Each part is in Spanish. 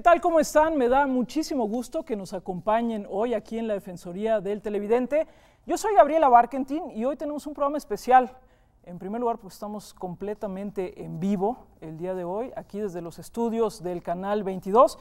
¿Qué tal? ¿Cómo están? Me da muchísimo gusto que nos acompañen hoy aquí en la Defensoría del Televidente. Yo soy Gabriela Barkentin y hoy tenemos un programa especial. En primer lugar, pues estamos completamente en vivo el día de hoy, aquí desde los estudios del Canal 22.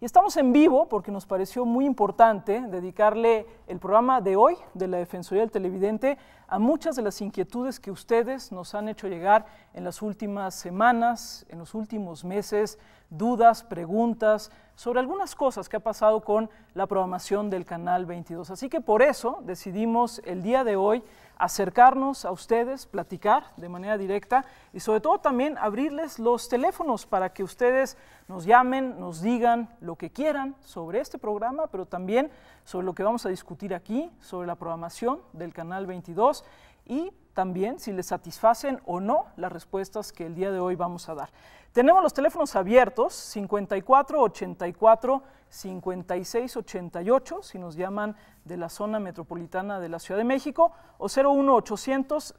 Y estamos en vivo porque nos pareció muy importante dedicarle el programa de hoy de la Defensoría del Televidente a muchas de las inquietudes que ustedes nos han hecho llegar en las últimas semanas, en los últimos meses, dudas, preguntas sobre algunas cosas que ha pasado con la programación del Canal 22. Así que por eso decidimos el día de hoy acercarnos a ustedes, platicar de manera directa y sobre todo también abrirles los teléfonos para que ustedes nos llamen, nos digan lo que quieran sobre este programa, pero también sobre lo que vamos a discutir aquí, sobre la programación del Canal 22 y también si les satisfacen o no las respuestas que el día de hoy vamos a dar. Tenemos los teléfonos abiertos 54 84 56 88 si nos llaman de la zona metropolitana de la Ciudad de México o 01 800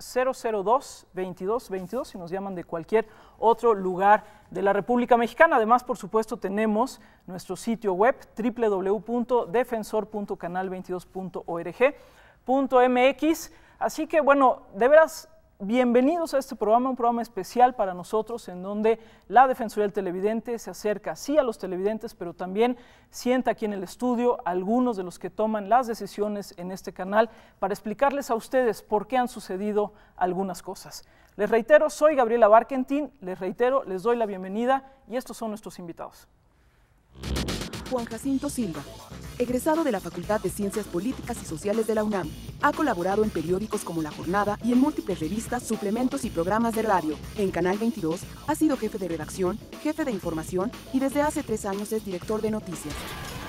002 22 22 si nos llaman de cualquier otro lugar de la República Mexicana. Además, por supuesto, tenemos nuestro sitio web www.defensor.canal22.org.mx. Así que bueno, de veras Bienvenidos a este programa, un programa especial para nosotros en donde la Defensoría del Televidente se acerca sí a los televidentes, pero también sienta aquí en el estudio algunos de los que toman las decisiones en este canal para explicarles a ustedes por qué han sucedido algunas cosas. Les reitero, soy Gabriela Barkentin, les reitero, les doy la bienvenida y estos son nuestros invitados. Juan Jacinto Silva, egresado de la Facultad de Ciencias Políticas y Sociales de la UNAM. Ha colaborado en periódicos como La Jornada y en múltiples revistas, suplementos y programas de radio. En Canal 22 ha sido jefe de redacción, jefe de información y desde hace tres años es director de noticias.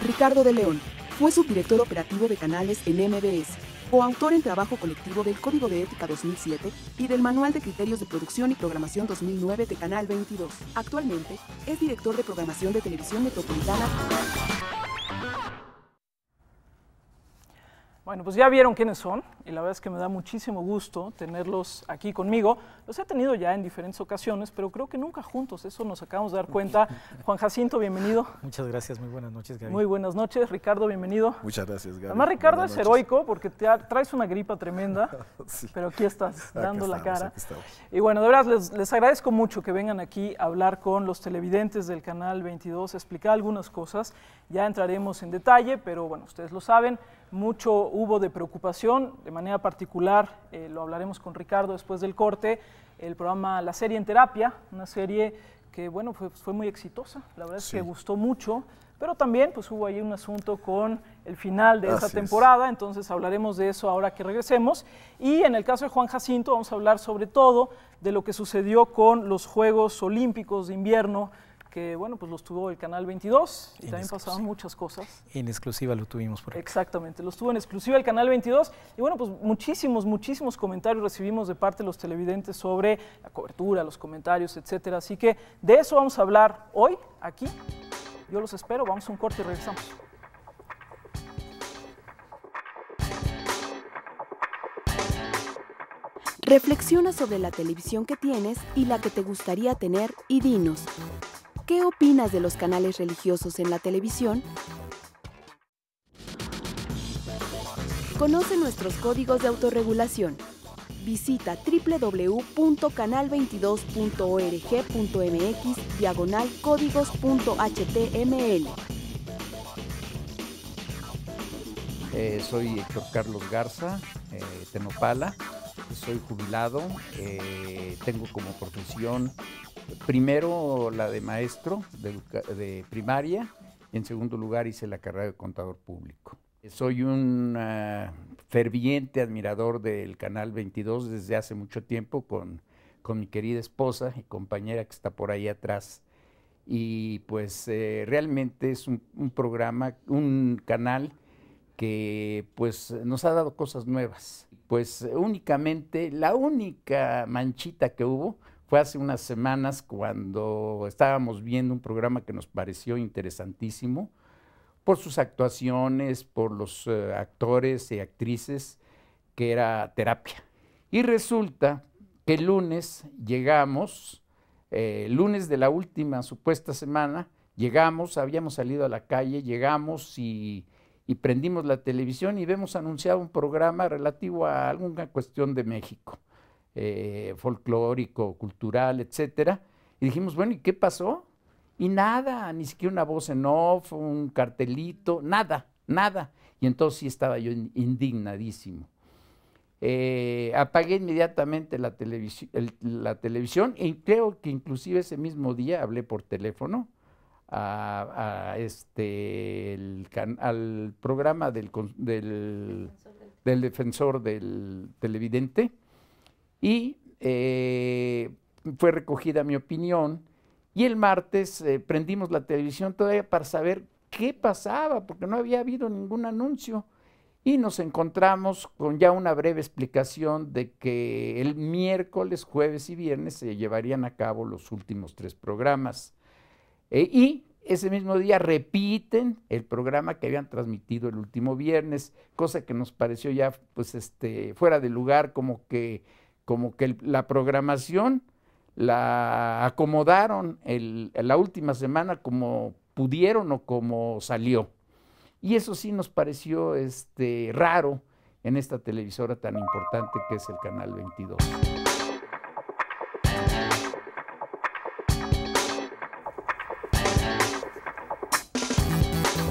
Ricardo de León fue subdirector operativo de canales en MBS coautor en trabajo colectivo del Código de Ética 2007 y del Manual de Criterios de Producción y Programación 2009 de Canal 22. Actualmente es director de programación de Televisión Metropolitana. Bueno, pues ya vieron quiénes son y la verdad es que me da muchísimo gusto tenerlos aquí conmigo. Los he tenido ya en diferentes ocasiones, pero creo que nunca juntos, eso nos acabamos de dar cuenta. Juan Jacinto, bienvenido. Muchas gracias, muy buenas noches, Gaby. Muy buenas noches, Ricardo, bienvenido. Muchas gracias, Gaby. Además, Ricardo es heroico porque te traes una gripa tremenda, pero aquí estás dando la cara. Y bueno, de verdad, les, les agradezco mucho que vengan aquí a hablar con los televidentes del canal 22, explicar algunas cosas. Ya entraremos en detalle, pero bueno, ustedes lo saben mucho hubo de preocupación, de manera particular, eh, lo hablaremos con Ricardo después del corte, el programa La Serie en Terapia, una serie que bueno, fue, muy exitosa, la verdad es que gustó mucho, pero también pues hubo ahí un asunto con el final de esa temporada, entonces hablaremos de eso ahora que regresemos. Y en el caso de Juan Jacinto vamos a hablar sobre todo de lo que sucedió con los Juegos Olímpicos de Invierno que bueno, pues los tuvo el Canal 22 y también pasaron muchas cosas. En exclusiva lo tuvimos por Exactamente, los tuvo en exclusiva el Canal 22 y bueno, pues muchísimos, muchísimos comentarios recibimos de parte de los televidentes sobre la cobertura, los comentarios, etcétera. Así que de eso vamos a hablar hoy aquí. Yo los espero, vamos a un corte y regresamos. Reflexiona sobre la televisión que tienes y la que te gustaría tener y dinos. ¿Qué opinas de los canales religiosos en la televisión? Conoce nuestros códigos de autorregulación. Visita www.canal22.org.mx diagonal eh, soy Héctor Carlos Garza, eh, Tenopala, soy jubilado, eh, tengo como profesión primero la de maestro de, primaria en segundo lugar hice la carrera de contador público. Soy un ah, ferviente admirador del Canal 22 desde hace mucho tiempo con, mi querida esposa y compañera que está por ahí atrás. Y pues eh, realmente es un programa, un canal que pues nos ha dado cosas nuevas. Pues únicamente la única manchita que hubo fue hace unas semanas cuando estábamos viendo un programa que nos pareció interesantísimo por sus actuaciones, por los eh, actores y actrices, que era terapia. Y resulta que el lunes llegamos, eh, lunes de la última supuesta semana, llegamos, habíamos salido a la calle, llegamos y, y prendimos la televisión y vemos anunciado un programa relativo a alguna cuestión de México eh, folclórico, cultural, etcétera. Y dijimos, bueno, ¿y qué pasó? Y nada, ni siquiera una voz en off, un cartelito, nada, nada. Y entonces sí estaba yo indignadísimo. Eh, apagué inmediatamente la, televisión y creo que inclusive ese mismo día hablé por teléfono a, este, al programa del, del defensor del televidente y eh, fue recogida mi opinión. Y el martes eh, prendimos la televisión todavía para saber qué pasaba, porque no había habido ningún anuncio. Y nos encontramos con ya una breve explicación de que el miércoles, jueves y viernes se llevarían a cabo los últimos tres programas. Eh, y ese mismo día repiten el programa que habían transmitido el último viernes, cosa que nos pareció ya pues este, fuera de lugar, como que como que la programación la acomodaron la última semana como pudieron o como salió. Y eso sí nos pareció este, raro en esta televisora tan importante que es el Canal 22.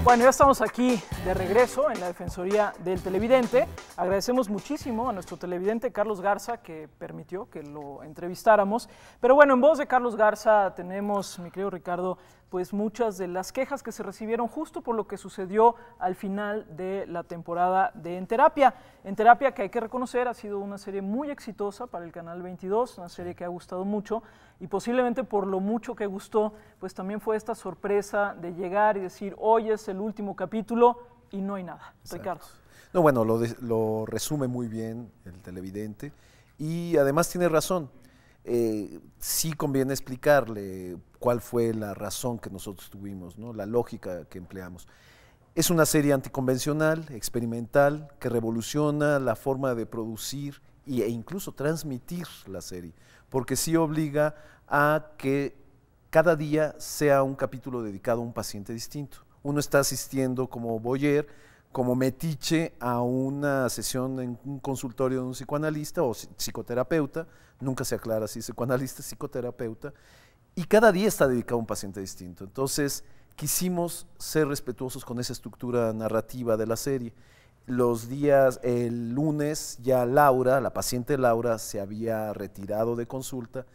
Bueno, ya estamos aquí de regreso en la Defensoría del Televidente. Agradecemos muchísimo a nuestro televidente Carlos Garza que permitió que lo entrevistáramos. Pero bueno, en voz de Carlos Garza tenemos, mi querido Ricardo, pues muchas de las quejas que se recibieron justo por lo que sucedió al final de la temporada de En Terapia. En Terapia, que hay que reconocer, ha sido una serie muy exitosa para el Canal 22, una serie que ha gustado mucho y posiblemente por lo mucho que gustó, pues también fue esta sorpresa de llegar y decir, hoy es el último capítulo y no hay nada. Ricardo. No, bueno, lo resume muy bien el televidente y además tiene razón eh, sí conviene explicarle cuál fue la razón que nosotros tuvimos, la lógica que empleamos. Es una serie anticonvencional, experimental, que revoluciona la forma de producir e incluso transmitir la serie, porque sí obliga a que cada día sea un capítulo dedicado a un paciente distinto. Uno está asistiendo como Boyer como metiche a una sesión en un consultorio de un psicoanalista o psicoterapeuta, nunca se aclara si psicoanalista, psicoterapeuta, y cada día está dedicado a un paciente distinto. Entonces, quisimos ser respetuosos con esa estructura narrativa de la serie. Los días, el lunes ya Laura, la paciente Laura, se había retirado de consulta,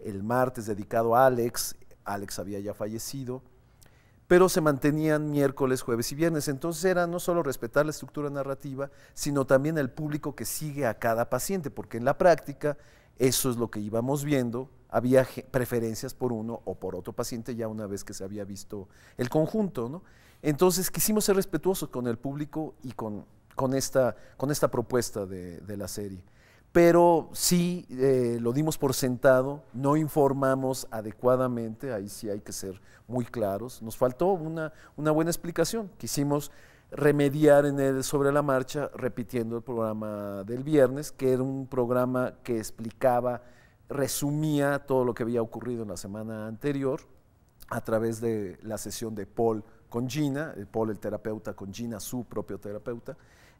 el martes dedicado a Alex, Alex había ya fallecido, pero se mantenían miércoles, jueves y viernes. Entonces era no solo respetar la estructura narrativa, sino también el público que sigue a cada paciente, porque en la práctica eso es lo que íbamos viendo. Había preferencias por uno o por otro paciente ya una vez que se había visto el conjunto. Entonces quisimos ser respetuosos con el público y con, esta, con esta propuesta de la serie pero sí eh, lo dimos por sentado, no informamos adecuadamente, ahí sí hay que ser muy claros, nos faltó una, una buena explicación, quisimos remediar en el sobre la marcha repitiendo el programa del viernes, que era un programa que explicaba, resumía todo lo que había ocurrido en la semana anterior a través de la sesión de Paul con Gina, eh, Paul el terapeuta con Gina, su propio terapeuta,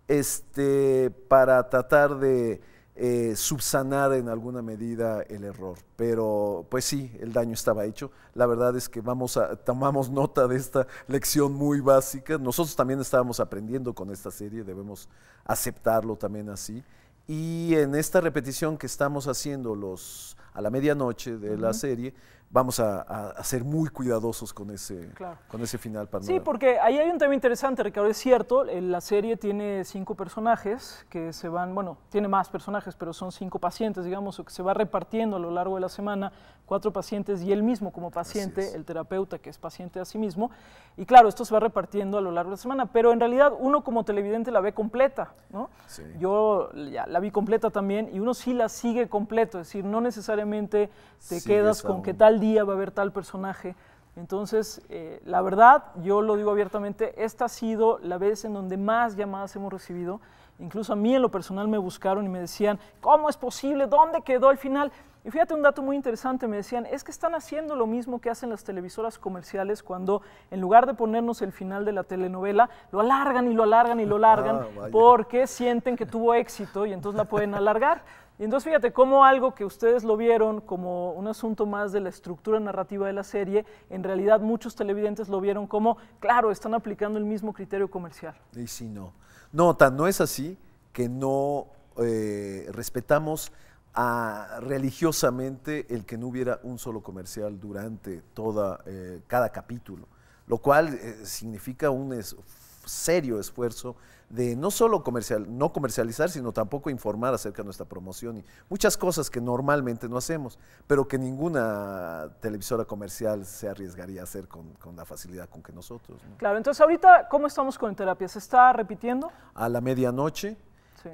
este, para tratar de eh, subsanar en alguna medida el error. Pero pues sí, el daño estaba hecho. La verdad es que vamos a, tomamos nota de esta lección muy básica. Nosotros también estábamos aprendiendo con esta serie, debemos aceptarlo también así. Y en esta repetición que estamos haciendo los, a la medianoche de la serie, vamos a, ser muy cuidadosos con ese, con ese final. Para sí, porque ahí hay un tema interesante, Ricardo. Es cierto, la serie tiene cinco personajes que se van, bueno, tiene más personajes, pero son cinco pacientes, digamos, que se va repartiendo a lo largo de la semana, cuatro pacientes y él mismo como paciente, el terapeuta que es paciente a sí mismo. Y claro, esto se va repartiendo a lo largo de la semana, pero en realidad uno como televidente la ve completa, ¿no? Yo ya, la vi completa también y uno sí la sigue completo, es decir, no necesariamente te quedas con qué tal va a haber tal personaje. Entonces, eh, la verdad, yo lo digo abiertamente, esta ha sido la vez en donde más llamadas hemos recibido. Incluso a mí en lo personal me buscaron y me decían, ¿cómo es posible? ¿Dónde quedó el final? Y fíjate un dato muy interesante, me decían, es que están haciendo lo mismo que hacen las televisoras comerciales cuando en lugar de ponernos el final de la telenovela, lo alargan y lo alargan y lo ah, alargan porque sienten que tuvo éxito y entonces la pueden alargar. Y entonces fíjate como algo que ustedes lo vieron como un asunto más de la estructura narrativa de la serie, en realidad muchos televidentes lo vieron como, claro, están aplicando el mismo criterio comercial. Y si no. No, tan no es así que no eh, respetamos religiosamente el que no hubiera un solo comercial durante toda, eh, cada capítulo, lo cual eh, significa un esfuerzo serio esfuerzo de no solo comercial, no comercializar, sino tampoco informar acerca de nuestra promoción y muchas cosas que normalmente no hacemos, pero que ninguna televisora comercial se arriesgaría a hacer con, la facilidad con que nosotros. Claro, entonces ahorita, ¿cómo estamos con terapia? ¿Se está repitiendo? A la medianoche.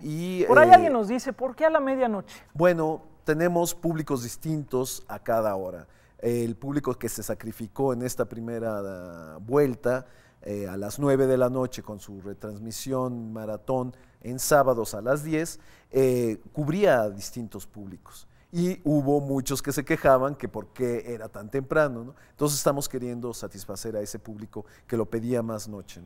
Y, Por ahí eh, alguien nos dice, ¿por qué a la medianoche? Bueno, tenemos públicos distintos a cada hora. El público que se sacrificó en esta primera vuelta eh, a las 9 de la noche con su retransmisión maratón en sábados a las 10, eh, cubría a distintos públicos. Y hubo muchos que se quejaban que por qué era tan temprano. Entonces estamos queriendo satisfacer a ese público que lo pedía más noche.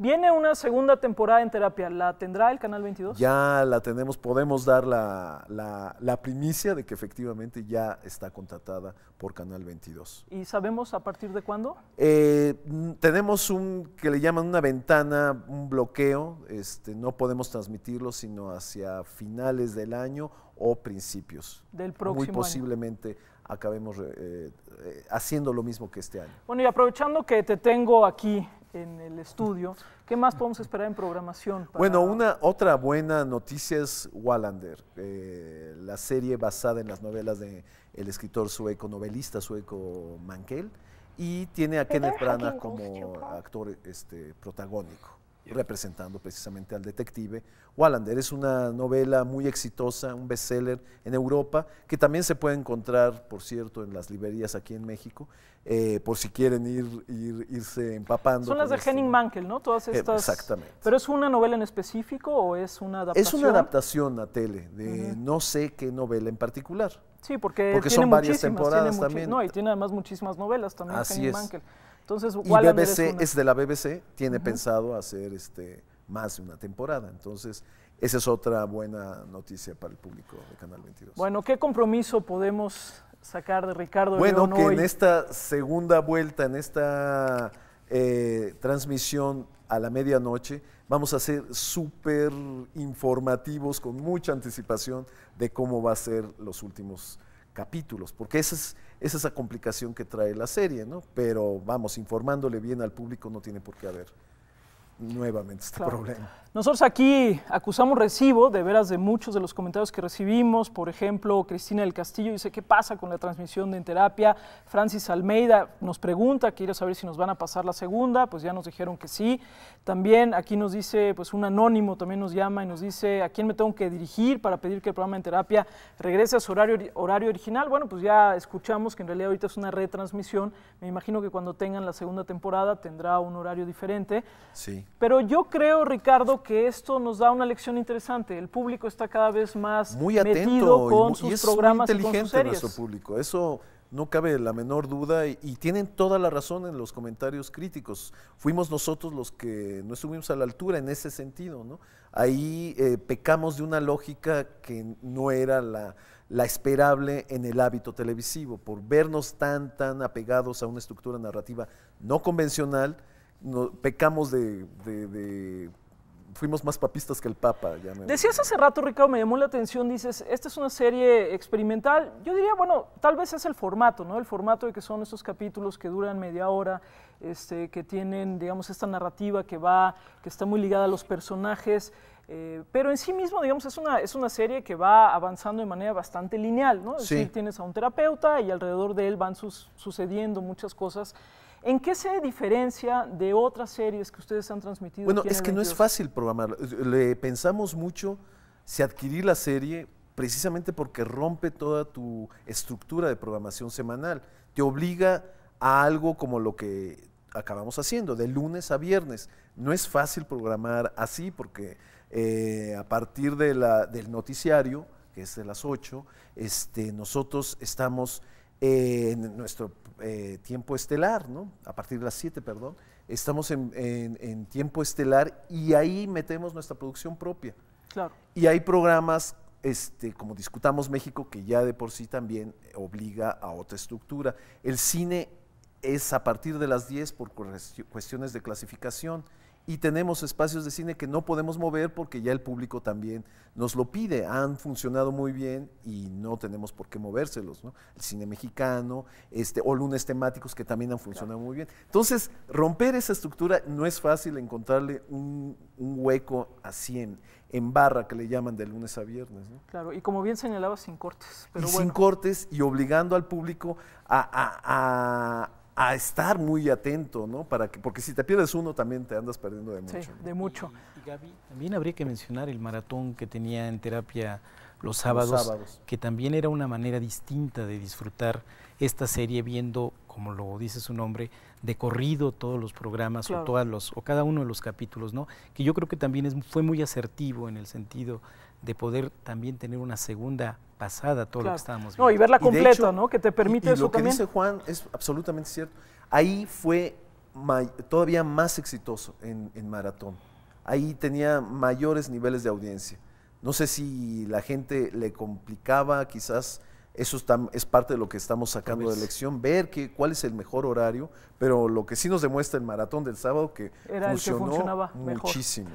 Viene una segunda temporada en terapia, ¿la tendrá el Canal 22? Ya la tenemos, podemos dar la, primicia de que efectivamente ya está contratada por Canal 22. ¿Y sabemos a partir de cuándo? Eh, tenemos un que le llaman una ventana, un bloqueo, este, no podemos transmitirlo sino hacia finales del año o principios. Del próximo Muy posiblemente acabemos eh, eh, haciendo lo mismo que este año. Bueno, y aprovechando que te tengo aquí en el estudio. ¿Qué más podemos esperar en programación? Bueno, una otra buena noticia es Wallander, eh, la serie basada en las novelas del el escritor sueco, novelista sueco Mankell, y tiene a Kenneth Branagh como actor este, protagónico representando precisamente al detective Wallander. Es una novela muy exitosa, un bestseller en Europa, que también se puede encontrar, por cierto, en las librerías aquí en México, eh, por si quieren ir, irse empapando. Son las de este Henning Mankell, ¿no? Todas eh, estas. exactamente. ¿Pero es una novela en específico o es una adaptación? Es una adaptación a tele, de no sé qué novela en particular. Sí, porque, porque son varias temporadas también. No, y tiene además muchísimas novelas también Así Henning es. Entonces, y BBC es de la BBC, tiene pensado hacer este, más de una temporada. Entonces, esa es otra buena noticia para el público de Canal 22. Bueno, ¿qué compromiso podemos sacar de Ricardo? Bueno, que en esta segunda vuelta, en esta eh, transmisión a la medianoche, vamos a ser súper informativos con mucha anticipación de cómo va a ser los últimos capítulos, porque esa es, esa complicación que trae la serie, ¿no? Pero vamos, informándole bien al público no tiene por qué haber nuevamente este problema. Nosotros aquí acusamos recibo de veras de muchos de los comentarios que recibimos. Por ejemplo, Cristina del Castillo dice, ¿qué pasa con la transmisión de terapia? Francis Almeida nos pregunta, quiere saber si nos van a pasar la segunda, pues ya nos dijeron que sí. También aquí nos dice, pues un anónimo también nos llama y nos dice, ¿a quién me tengo que dirigir para pedir que el programa en terapia regrese a su horario, horario original? Bueno, pues ya escuchamos que en realidad ahorita es una retransmisión. Me imagino que cuando tengan la segunda temporada tendrá un horario diferente. Sí. Pero yo creo, Ricardo, que esto nos da una lección interesante. El público está cada vez más muy atento metido con y, sus programas muy inteligente y nuestro público. Eso no cabe la menor duda y, tienen toda la razón en los comentarios críticos. Fuimos nosotros los que no estuvimos a la altura en ese sentido, ¿no? Ahí eh, pecamos de una lógica que no era la, la esperable en el hábito televisivo, por vernos tan, tan apegados a una estructura narrativa no convencional pecamos de, Fuimos más papistas que el Papa. Decías hace rato, Ricardo, me llamó la atención, dices, esta es una serie experimental. Yo diría, bueno, tal vez es el formato, ¿no? El formato de que son estos capítulos que duran media hora, este, que tienen, digamos, esta narrativa que va, que está muy ligada a los personajes. Eh, pero en sí mismo, digamos, es una, es una serie que va avanzando de manera bastante lineal, ¿no? sí. tienes a un terapeuta y alrededor de él van sucediendo muchas cosas ¿En qué se diferencia de otras series que ustedes han transmitido? Bueno, es que no es fácil programar. Le pensamos mucho si adquirir la serie precisamente porque rompe toda tu estructura de programación semanal. Te obliga a algo como lo que acabamos haciendo, de lunes a viernes. No es fácil programar así porque eh, a partir del noticiario, que es de las 8, este, nosotros estamos eh, en nuestro eh, tiempo estelar, ¿no? A partir de las 7, perdón. Estamos en, en, tiempo estelar y ahí metemos nuestra producción propia. Claro. Y hay programas, este, como Discutamos México, que ya de por sí también obliga a otra estructura. El cine es a partir de las 10 por cuestiones de clasificación y tenemos espacios de cine que no podemos mover porque ya el público también nos lo pide. Han funcionado muy bien y no tenemos por qué movérselos. ¿no? El cine mexicano este, o lunes temáticos que también han funcionado muy bien. Entonces, romper esa estructura no es fácil encontrarle un, hueco así en barra que le llaman de lunes a viernes. Claro, y como bien señalaba, sin cortes. y Sin cortes y obligando al público a a estar muy atento, ¿no? Para que, porque si te pierdes uno también te andas perdiendo de mucho. de mucho. Y, Gaby, también habría que mencionar el maratón que tenía en terapia los sábados, que también era una manera distinta de disfrutar esta serie viendo, como lo dice su nombre, de corrido todos los programas o todos los o cada uno de los capítulos, ¿no? Que yo creo que también es, fue muy asertivo en el sentido de poder también tener una segunda pasada todo lo que estábamos viendo. No, y verla completa, ¿no? Que te permite eso lo Lo que dice Juan es absolutamente cierto. Ahí fue todavía más exitoso en, en, maratón. Ahí tenía mayores niveles de audiencia. No sé si la gente le complicaba, quizás eso es parte de lo que estamos sacando de elección, ver que, cuál es el mejor horario, pero lo que sí nos demuestra el maratón del sábado que que funcionaba muchísimo.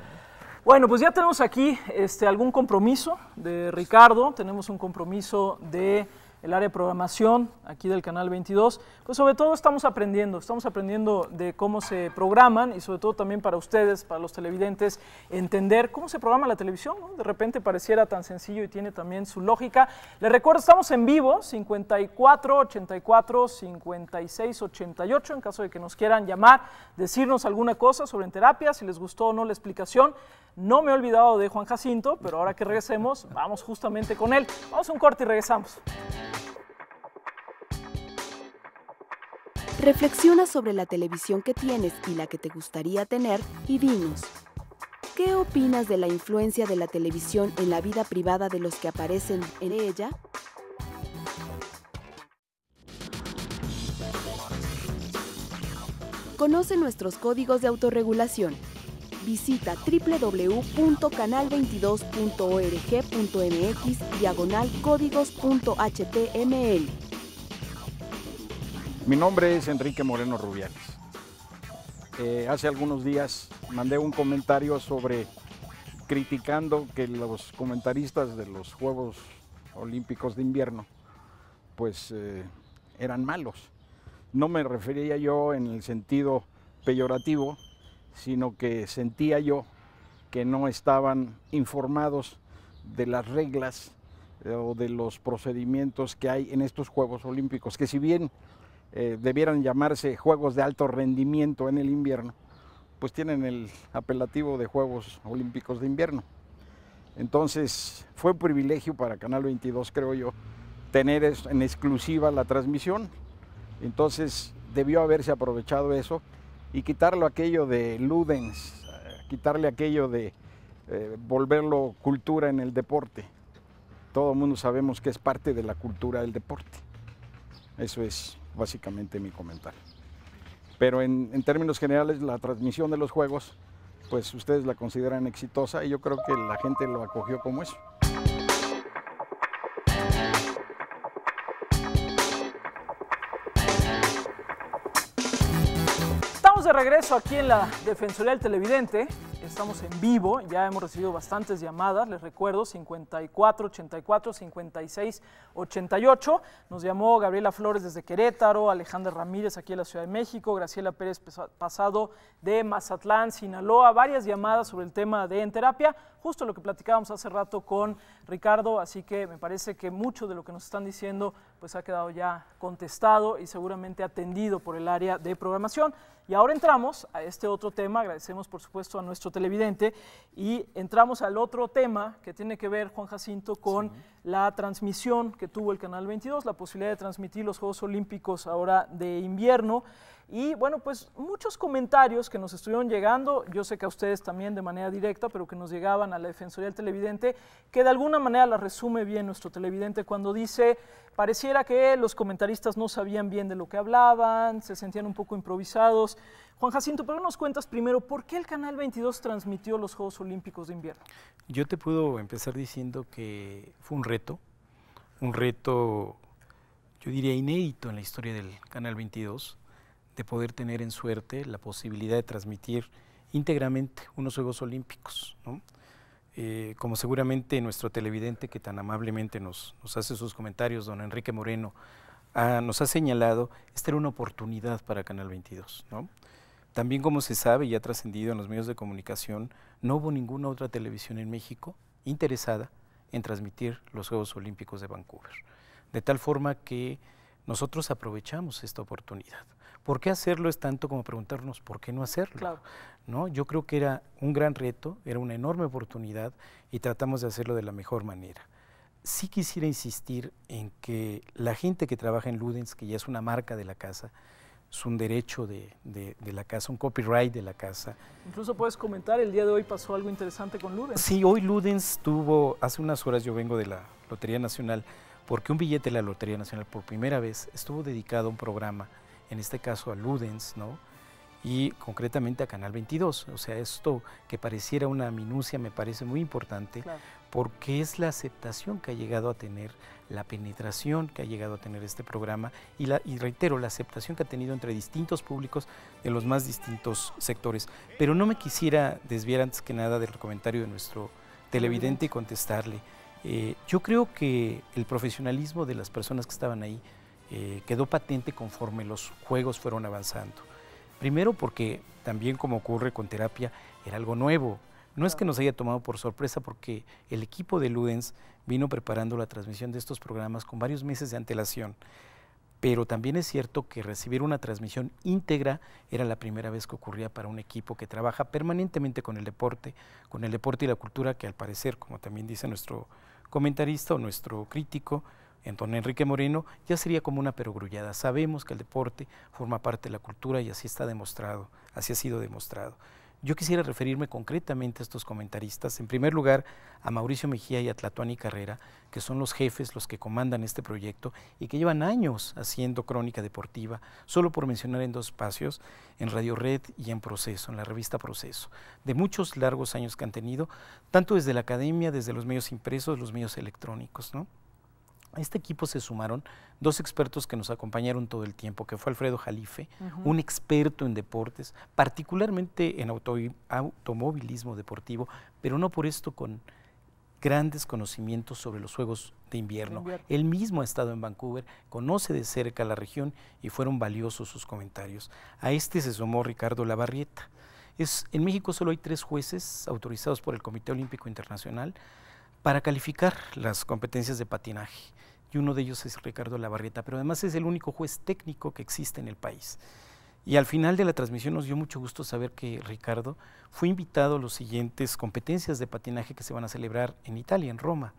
Bueno, pues ya tenemos aquí este, algún compromiso de Ricardo, tenemos un compromiso de el área de programación aquí del canal 22, pues sobre todo estamos aprendiendo, estamos aprendiendo de cómo se programan y sobre todo también para ustedes, para los televidentes, entender cómo se programa la televisión, de repente pareciera tan sencillo y tiene también su lógica. Les recuerdo, estamos en vivo, 54 84 56 88, en caso de que nos quieran llamar, decirnos alguna cosa sobre en terapia, si les gustó o no la explicación. No me he olvidado de Juan Jacinto, pero ahora que regresemos, vamos justamente con él. Vamos a un corte y regresamos. Reflexiona sobre la televisión que tienes y la que te gustaría tener y dinos, ¿qué opinas de la influencia de la televisión en la vida privada de los que aparecen en ella? Conoce nuestros códigos de autorregulación visita www.canal22.org.mx diagonal Mi nombre es Enrique Moreno Rubiales. Eh, hace algunos días mandé un comentario sobre criticando que los comentaristas de los Juegos Olímpicos de Invierno pues eh, eran malos. No me refería yo en el sentido peyorativo, sino que sentía yo que no estaban informados de las reglas eh, o de los procedimientos que hay en estos Juegos Olímpicos, que si bien eh, debieran llamarse Juegos de alto rendimiento en el invierno, pues tienen el apelativo de Juegos Olímpicos de invierno. Entonces fue un privilegio para Canal 22, creo yo, tener en exclusiva la transmisión. Entonces debió haberse aprovechado eso y quitarlo aquello de Ludens, eh, quitarle aquello de eh, volverlo cultura en el deporte. Todo el mundo sabemos que es parte de la cultura del deporte. Eso es básicamente mi comentario. Pero en términos generales, la transmisión de los juegos, pues ustedes la consideran exitosa y yo creo que la gente lo acogió como eso. de regreso aquí en la Defensoría del Televidente. Estamos en vivo, ya hemos recibido bastantes llamadas, les recuerdo, 54, 84, 56, 88. Nos llamó Gabriela Flores desde Querétaro, Alejandra Ramírez aquí en la Ciudad de México, Graciela Pérez Pasado de Mazatlán, Sinaloa, varias llamadas sobre el tema de enterapia, terapia, justo lo que platicábamos hace rato con Ricardo, así que me parece que mucho de lo que nos están diciendo pues ha quedado ya contestado y seguramente atendido por el área de programación. Y ahora entramos a este otro tema, agradecemos por supuesto a nuestro televidente, y entramos al otro tema que tiene que ver, Juan Jacinto, con la transmisión que tuvo el Canal 22, la posibilidad de transmitir los Juegos Olímpicos ahora de invierno. Y bueno, pues muchos comentarios que nos estuvieron llegando, yo sé que a ustedes también de manera directa, pero que nos llegaban a la Defensoría del Televidente, que de alguna manera la resume bien nuestro televidente cuando dice, pareciera que los comentaristas no sabían bien de lo que hablaban, se sentían un poco improvisados. Juan Jacinto, pero nos cuentas primero, ¿por qué el Canal 22 transmitió los Juegos Olímpicos de Invierno? Yo te puedo empezar diciendo que fue un reto, un reto, yo diría, inédito en la historia del Canal 22, de poder tener en suerte la posibilidad de transmitir íntegramente unos Juegos Olímpicos. ¿no? Eh, como seguramente nuestro televidente que tan amablemente nos, hace sus comentarios, don Enrique Moreno, ah, nos ha señalado, esta era una oportunidad para Canal 22. ¿no? También como se sabe y ha trascendido en los medios de comunicación, no hubo ninguna otra televisión en México interesada en transmitir los Juegos Olímpicos de Vancouver. De tal forma que nosotros aprovechamos esta oportunidad. ¿Por qué hacerlo es tanto como preguntarnos por qué no hacerlo? Claro. ¿No? Yo creo que era un gran reto, era una enorme oportunidad y tratamos de hacerlo de la mejor manera. Sí quisiera insistir en que la gente que trabaja en Ludens, que ya es una marca de la casa, es un derecho de, la casa, un copyright de la casa. Incluso puedes comentar, el día de hoy pasó algo interesante con Ludens. Sí, hoy Ludens tuvo, hace unas horas yo vengo de la Lotería Nacional, porque un billete de la Lotería Nacional por primera vez estuvo dedicado a un programa, en este caso a Ludens, ¿no? Y concretamente a Canal 22. O sea, esto que pareciera una minucia me parece muy importante, claro porque es la aceptación que ha llegado a tener, la penetración que ha llegado a tener este programa y, la, reitero, la aceptación que ha tenido entre distintos públicos de los más distintos sectores. Pero no me quisiera desviar antes que nada del comentario de nuestro televidente y contestarle. Eh, yo creo que el profesionalismo de las personas que estaban ahí eh, quedó patente conforme los juegos fueron avanzando. Primero porque también como ocurre con terapia, era algo nuevo. No es que nos haya tomado por sorpresa porque el equipo de Ludens vino preparando la transmisión de estos programas con varios meses de antelación, pero también es cierto que recibir una transmisión íntegra era la primera vez que ocurría para un equipo que trabaja permanentemente con el deporte, con el deporte y la cultura que al parecer, como también dice nuestro comentarista o nuestro crítico, Antonio Enrique Moreno, ya sería como una perogrullada. Sabemos que el deporte forma parte de la cultura y así está demostrado, así ha sido demostrado. Yo quisiera referirme concretamente a estos comentaristas, en primer lugar a Mauricio Mejía y a Tlatuani Carrera, que son los jefes, los que comandan este proyecto y que llevan años haciendo crónica deportiva, solo por mencionar en dos espacios, en Radio Red y en Proceso, en la revista Proceso, de muchos largos años que han tenido, tanto desde la academia, desde los medios impresos, los medios electrónicos, ¿no? A este equipo se sumaron dos expertos que nos acompañaron todo el tiempo, que fue Alfredo Jalife, un experto en deportes, particularmente en automovilismo deportivo, pero no por esto con grandes conocimientos sobre los Juegos de invierno. Él mismo ha estado en Vancouver, conoce de cerca la región y fueron valiosos sus comentarios. A este se sumó Ricardo Lavarrieta. en México solo hay tres jueces autorizados por el Comité Olímpico Internacional para calificar las competencias de patinaje y uno de ellos es Ricardo Lavarrieta, pero además es el único juez técnico que existe en el país. Y al final de la transmisión nos dio mucho gusto saber que Ricardo fue invitado a las siguientes competencias de patinaje que se van a celebrar en Italia, en Roma,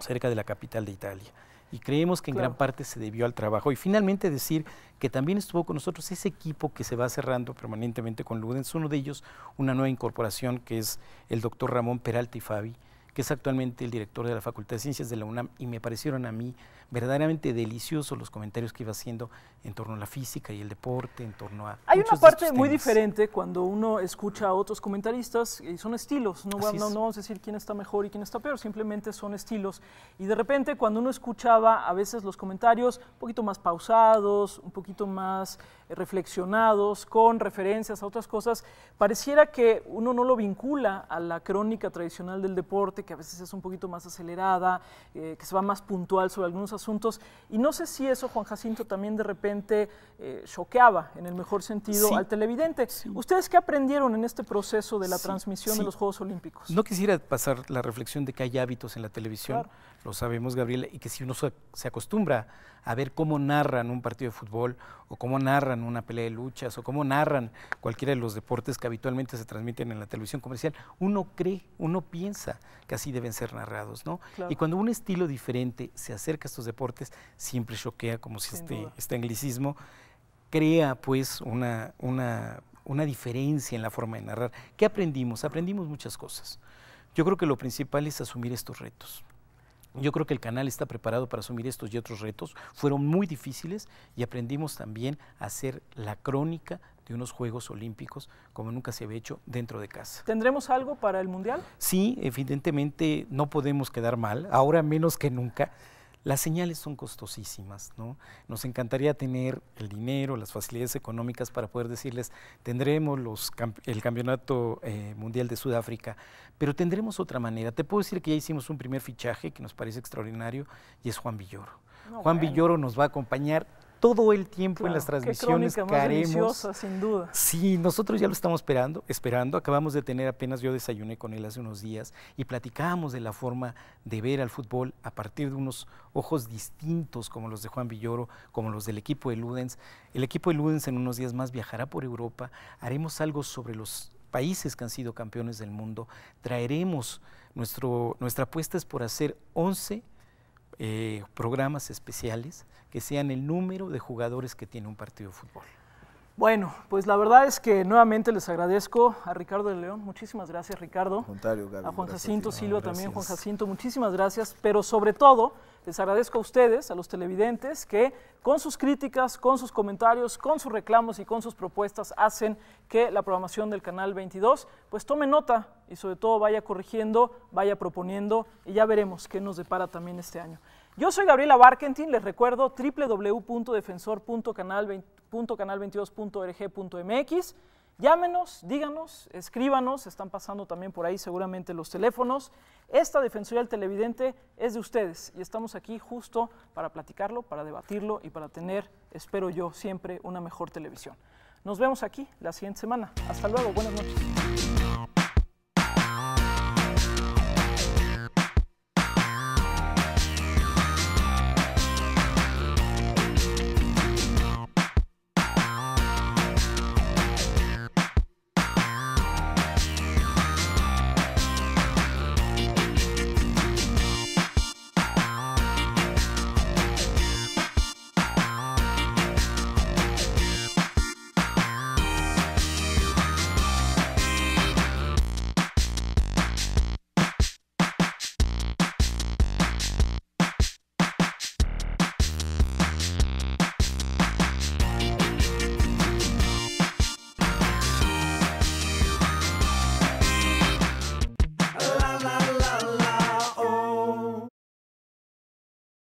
cerca de la capital de Italia. Y creemos que en gran parte se debió al trabajo. Y finalmente decir que también estuvo con nosotros ese equipo que se va cerrando permanentemente con Ludens, uno de ellos, una nueva incorporación que es el doctor Ramón Peralta y Fabi, que es actualmente el director de la Facultad de Ciencias de la UNAM, y me parecieron a mí verdaderamente deliciosos los comentarios que iba haciendo en torno a la física y el deporte, en torno a... Hay una parte muy diferente cuando uno escucha a otros comentaristas, son estilos, no, no vamos a decir quién está mejor y quién está peor, simplemente son estilos. Y de repente cuando uno escuchaba a veces los comentarios un poquito más pausados, un poquito más reflexionados, con referencias a otras cosas, pareciera que uno no lo vincula a la crónica tradicional del deporte, que a veces es un poquito más acelerada, eh, que se va más puntual sobre algunos asuntos. Y no sé si eso, Juan Jacinto, también de repente eh, choqueaba, en el mejor sentido, al televidente. ¿Ustedes qué aprendieron en este proceso de la transmisión de los Juegos Olímpicos? No quisiera pasar la reflexión de que hay hábitos en la televisión lo sabemos Gabriel, y que si uno se acostumbra a ver cómo narran un partido de fútbol o cómo narran una pelea de luchas o cómo narran cualquiera de los deportes que habitualmente se transmiten en la televisión comercial, uno cree, uno piensa que así deben ser narrados, ¿no? Y cuando un estilo diferente se acerca a estos deportes, siempre choquea como si este, este, anglicismo crea pues una, una diferencia en la forma de narrar. ¿Qué aprendimos? Aprendimos muchas cosas. Yo creo que lo principal es asumir estos retos yo creo que el canal está preparado para asumir estos y otros retos. Fueron muy difíciles y aprendimos también a hacer la crónica de unos Juegos Olímpicos como nunca se había hecho dentro de casa. ¿Tendremos algo para el Mundial? Sí, evidentemente no podemos quedar mal, ahora menos que nunca. Las señales son costosísimas, ¿no? Nos encantaría tener el dinero, las facilidades económicas para poder decirles, tendremos el Campeonato eh, Mundial de Sudáfrica, pero tendremos otra manera. Te puedo decir que ya hicimos un primer fichaje que nos parece extraordinario y es Juan Villoro. Juan Villoro nos va a acompañar todo el tiempo en las transmisiones qué caremos. sin duda. Sí, nosotros ya lo estamos esperando, esperando. Acabamos de tener apenas yo desayuné con él hace unos días y platicábamos de la forma de ver al fútbol a partir de unos ojos distintos como los de Juan Villoro, como los del equipo de Ludens. El equipo de Ludens en unos días más viajará por Europa, haremos algo sobre los países que han sido campeones del mundo, traeremos nuestro, nuestra apuesta es por hacer 11 eh, programas especiales que sean el número de jugadores que tiene un partido de fútbol. Bueno, pues la verdad es que nuevamente les agradezco a Ricardo de León. Muchísimas gracias, Ricardo. a Juan Jacinto Silva también, Juan Jacinto, muchísimas gracias. Pero sobre todo, les agradezco a ustedes, a los televidentes, que con sus críticas, con sus comentarios, con sus reclamos y con sus propuestas hacen que la programación del Canal 22 pues tome nota y sobre todo vaya corrigiendo, vaya proponiendo y ya veremos qué nos depara también este año. Yo soy Gabriela Barkentin, les recuerdo www.defensor.canal22 canal 22orgmx Llámenos, díganos, escríbanos, están pasando también por ahí seguramente los teléfonos. Esta Defensoría del Televidente es de ustedes y estamos aquí justo para platicarlo, para debatirlo y para tener, espero yo, siempre una mejor televisión. Nos vemos aquí la siguiente semana. Hasta luego, buenas noches.